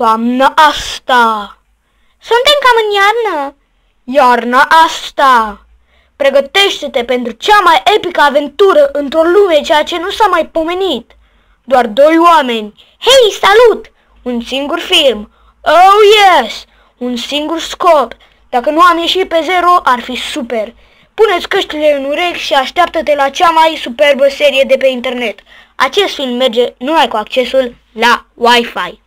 Toamna asta! Suntem cam în iarnă! Iarna asta! Pregătește-te pentru cea mai epică aventură într-o lume ceea ce nu s-a mai pomenit. Doar doi oameni. Hei, salut! Un singur film. Oh, yes! Un singur scop. Dacă nu am ieșit pe zero, ar fi super. Puneți căștile în urechi și așteaptă-te la cea mai superbă serie de pe internet. Acest film merge numai cu accesul la Wi-Fi.